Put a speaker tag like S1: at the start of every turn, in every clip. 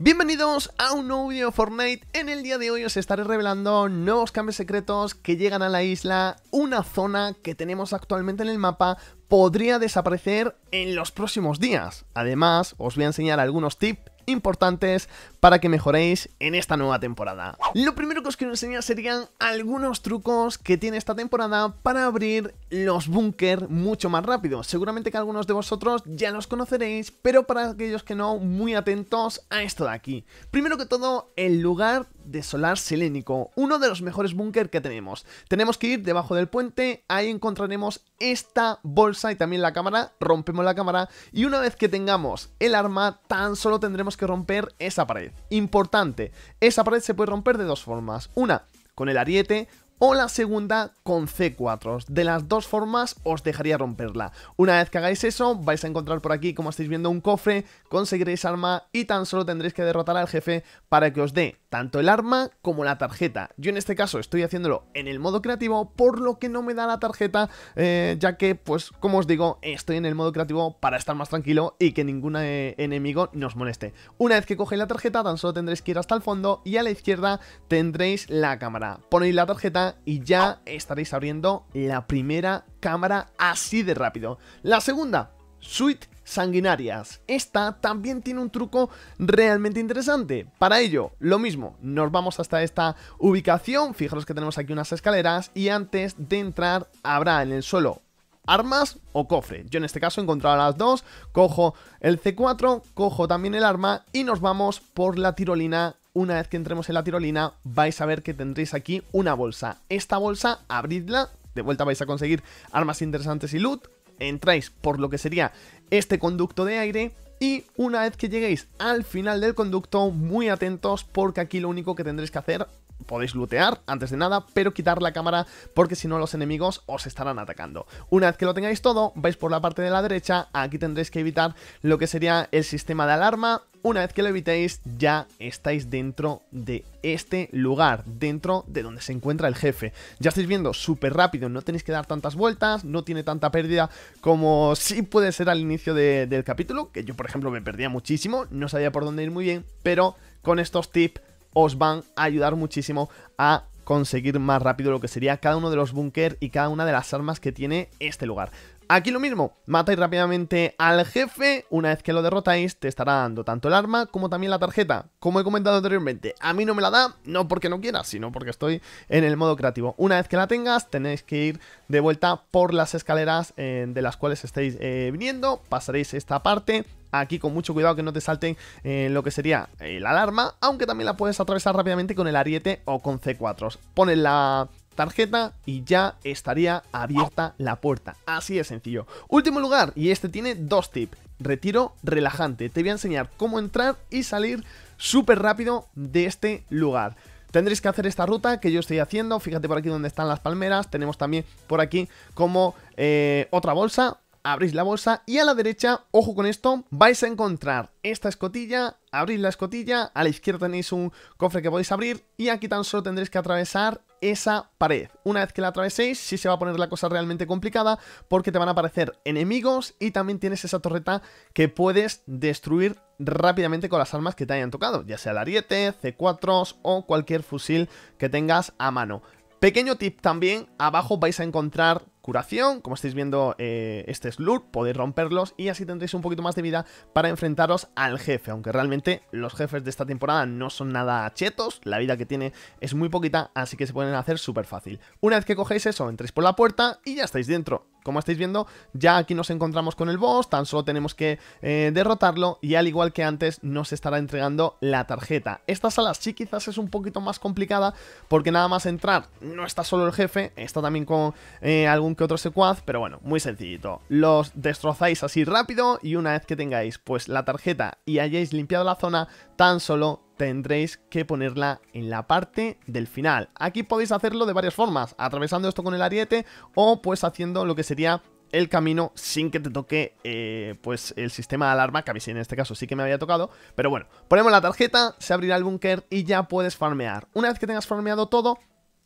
S1: Bienvenidos a un nuevo video de Fortnite. En el día de hoy os estaré revelando nuevos cambios secretos que llegan a la isla, una zona que tenemos actualmente en el mapa podría desaparecer en los próximos días. Además, os voy a enseñar algunos tips importantes para que mejoréis en esta nueva temporada. Lo primero que os quiero enseñar serían algunos trucos que tiene esta temporada para abrir los búnker mucho más rápido. Seguramente que algunos de vosotros ya los conoceréis, pero para aquellos que no, muy atentos a esto de aquí. Primero que todo, el lugar de solar selénico, uno de los mejores búnker que tenemos. Tenemos que ir debajo del puente, ahí encontraremos esta bolsa y también la cámara, rompemos la cámara y una vez que tengamos el arma tan solo tendremos que romper esa pared. Importante, esa pared se puede romper de dos formas, una con el ariete o la segunda con C4. De las dos formas os dejaría romperla. Una vez que hagáis eso, vais a encontrar por aquí, como estáis viendo, un cofre, conseguiréis arma y tan solo tendréis que derrotar al jefe para que os dé tanto el arma como la tarjeta. Yo en este caso estoy haciéndolo en el modo creativo, por lo que no me da la tarjeta, eh, ya que, pues, como os digo, estoy en el modo creativo para estar más tranquilo y que ningún eh, enemigo nos moleste. Una vez que cogéis la tarjeta, tan solo tendréis que ir hasta el fondo y a la izquierda tendréis la cámara. Ponéis la tarjeta y ya estaréis abriendo la primera cámara así de rápido. La segunda, Suite sanguinarias. Esta también tiene un truco realmente interesante. Para ello, lo mismo, nos vamos hasta esta ubicación, fijaros que tenemos aquí unas escaleras y antes de entrar habrá en el suelo armas o cofre. Yo en este caso he encontrado las dos, cojo el C4, cojo también el arma y nos vamos por la tirolina una vez que entremos en la tirolina vais a ver que tendréis aquí una bolsa. Esta bolsa, abridla, de vuelta vais a conseguir armas interesantes y loot, entráis por lo que sería este conducto de aire y una vez que lleguéis al final del conducto, muy atentos porque aquí lo único que tendréis que hacer podéis lootear antes de nada, pero quitar la cámara porque si no los enemigos os estarán atacando. Una vez que lo tengáis todo, vais por la parte de la derecha, aquí tendréis que evitar lo que sería el sistema de alarma. Una vez que lo evitéis, ya estáis dentro de este lugar, dentro de donde se encuentra el jefe. Ya estáis viendo, súper rápido, no tenéis que dar tantas vueltas, no tiene tanta pérdida como sí puede ser al inicio del capítulo, que yo por ejemplo me perdía muchísimo, no sabía por dónde ir muy bien, pero con estos tips os van a ayudar muchísimo a conseguir más rápido lo que sería cada uno de los búnker y cada una de las armas que tiene este lugar. Aquí lo mismo, matáis rápidamente al jefe, una vez que lo derrotáis te estará dando tanto el arma como también la tarjeta. Como he comentado anteriormente, a mí no me la da, no porque no quieras, sino porque estoy en el modo creativo. Una vez que la tengas tenéis que ir de vuelta por las escaleras eh, de las cuales estáis eh, viniendo, pasaréis esta parte, aquí con mucho cuidado que no te salten eh, lo que sería la alarma, aunque también la puedes atravesar rápidamente con el ariete o con C4. Pones la tarjeta y ya estaría abierta la puerta. Así de sencillo. Último lugar, y este tiene dos tips. Retiro relajante. Te voy a enseñar cómo entrar y salir súper rápido de este lugar. Tendréis que hacer esta ruta que yo estoy haciendo. Fíjate por aquí donde están las palmeras. Tenemos también por aquí como eh, otra bolsa. Abrís la bolsa y a la derecha, ojo con esto, vais a encontrar esta escotilla. Abrís la escotilla, a la izquierda tenéis un cofre que podéis abrir y aquí tan solo tendréis que atravesar esa pared. Una vez que la atraveséis, sí se va a poner la cosa realmente complicada porque te van a aparecer enemigos y también tienes esa torreta que puedes destruir rápidamente con las armas que te hayan tocado, ya sea el ariete, C4 s o cualquier fusil que tengas a mano. Pequeño tip también, abajo vais a encontrar curación. Como estáis viendo, eh, este slur, podéis romperlos y así tendréis un poquito más de vida para enfrentaros al jefe. Aunque realmente los jefes de esta temporada no son nada chetos, la vida que tiene es muy poquita, así que se pueden hacer súper fácil. Una vez que cogéis eso, entréis por la puerta y ya estáis dentro. Como estáis viendo, ya aquí nos encontramos con el boss, tan solo tenemos que eh, derrotarlo y al igual que antes nos estará entregando la tarjeta. Esta sala sí quizás es un poquito más complicada porque nada más entrar no está solo el jefe, está también con eh, algún que otro secuaz, pero bueno, muy sencillito. Los destrozáis así rápido y una vez que tengáis pues la tarjeta y hayáis limpiado la zona, tan solo tendréis que ponerla en la parte del final. Aquí podéis hacerlo de varias formas, atravesando esto con el ariete o pues haciendo lo que sería el camino sin que te toque eh, pues el sistema de alarma, que a mí en este caso sí que me había tocado, pero bueno, ponemos la tarjeta, se abrirá el búnker y ya puedes farmear. Una vez que tengas farmeado todo,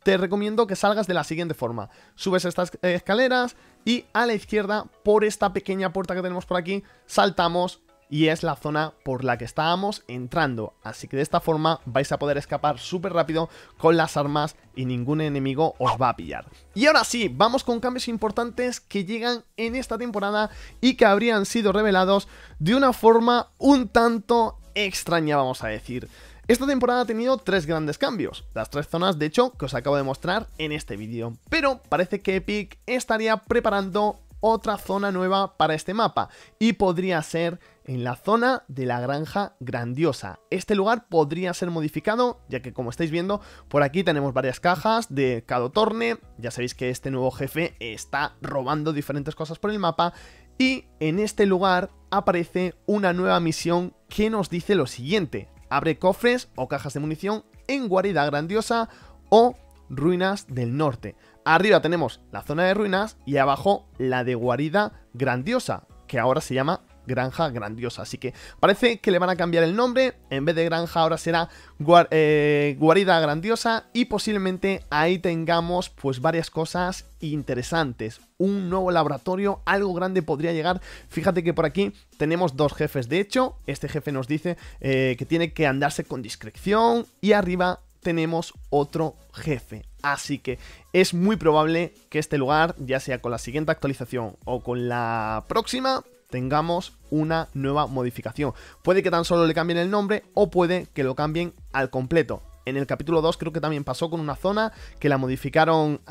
S1: te recomiendo que salgas de la siguiente forma. Subes estas eh, escaleras y a la izquierda, por esta pequeña puerta que tenemos por aquí, saltamos y es la zona por la que estábamos entrando. Así que de esta forma vais a poder escapar súper rápido con las armas y ningún enemigo os va a pillar. Y ahora sí, vamos con cambios importantes que llegan en esta temporada y que habrían sido revelados de una forma un tanto extraña, vamos a decir. Esta temporada ha tenido tres grandes cambios, las tres zonas de hecho que os acabo de mostrar en este vídeo, pero parece que Epic estaría preparando otra zona nueva para este mapa y podría ser en la zona de la granja grandiosa. Este lugar podría ser modificado, ya que como estáis viendo, por aquí tenemos varias cajas de Cadotorne, ya sabéis que este nuevo jefe está robando diferentes cosas por el mapa, y en este lugar aparece una nueva misión que nos dice lo siguiente, Abre cofres o cajas de munición en Guarida Grandiosa o Ruinas del Norte. Arriba tenemos la zona de ruinas y abajo la de Guarida Grandiosa, que ahora se llama granja grandiosa. Así que parece que le van a cambiar el nombre. En vez de granja ahora será eh, guarida grandiosa. Y posiblemente ahí tengamos pues varias cosas interesantes. Un nuevo laboratorio, algo grande podría llegar. Fíjate que por aquí tenemos dos jefes. De hecho, este jefe nos dice eh, que tiene que andarse con discreción. Y arriba tenemos otro jefe. Así que es muy probable que este lugar, ya sea con la siguiente actualización o con la próxima, tengamos una nueva modificación. Puede que tan solo le cambien el nombre o puede que lo cambien al completo. En el capítulo 2 creo que también pasó con una zona que la modificaron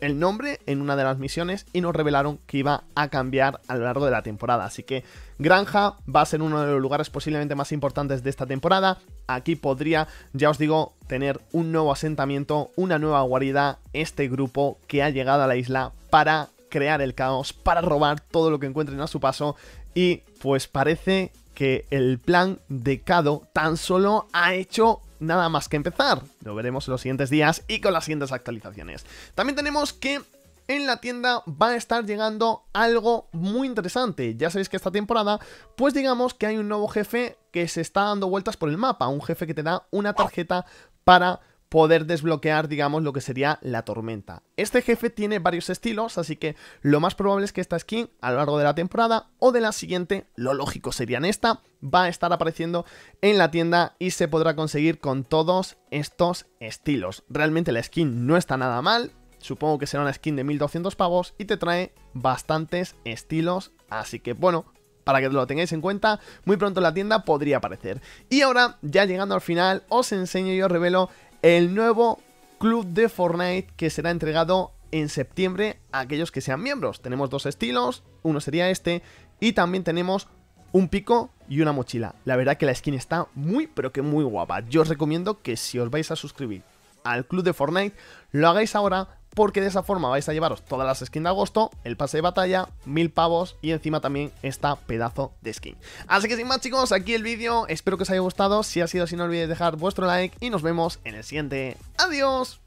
S1: el nombre en una de las misiones y nos revelaron que iba a cambiar a lo largo de la temporada. Así que Granja va a ser uno de los lugares posiblemente más importantes de esta temporada. Aquí podría, ya os digo, tener un nuevo asentamiento, una nueva guarida, este grupo que ha llegado a la isla para crear el caos, para robar todo lo que encuentren a su paso y pues parece que el plan de Kado tan solo ha hecho nada más que empezar. Lo veremos en los siguientes días y con las siguientes actualizaciones. También tenemos que en la tienda va a estar llegando algo muy interesante. Ya sabéis que esta temporada, pues digamos que hay un nuevo jefe que se está dando vueltas por el mapa. Un jefe que te da una tarjeta para poder desbloquear, digamos, lo que sería la tormenta. Este jefe tiene varios estilos, así que lo más probable es que esta skin a lo largo de la temporada o de la siguiente, lo lógico sería en esta, va a estar apareciendo en la tienda y se podrá conseguir con todos estos estilos. Realmente la skin no está nada mal, supongo que será una skin de 1200 pavos y te trae bastantes estilos, así que bueno, para que lo tengáis en cuenta, muy pronto la tienda podría aparecer. Y ahora, ya llegando al final, os enseño y os revelo el nuevo club de Fortnite que será entregado en septiembre a aquellos que sean miembros. Tenemos dos estilos, uno sería este y también tenemos un pico y una mochila. La verdad que la skin está muy pero que muy guapa. Yo os recomiendo que si os vais a suscribir al club de Fortnite, lo hagáis ahora porque de esa forma vais a llevaros todas las skins de agosto, el pase de batalla, mil pavos y encima también esta pedazo de skin. Así que sin más chicos, aquí el vídeo, espero que os haya gustado, si ha sido así no olvidéis dejar vuestro like y nos vemos en el siguiente. ¡Adiós!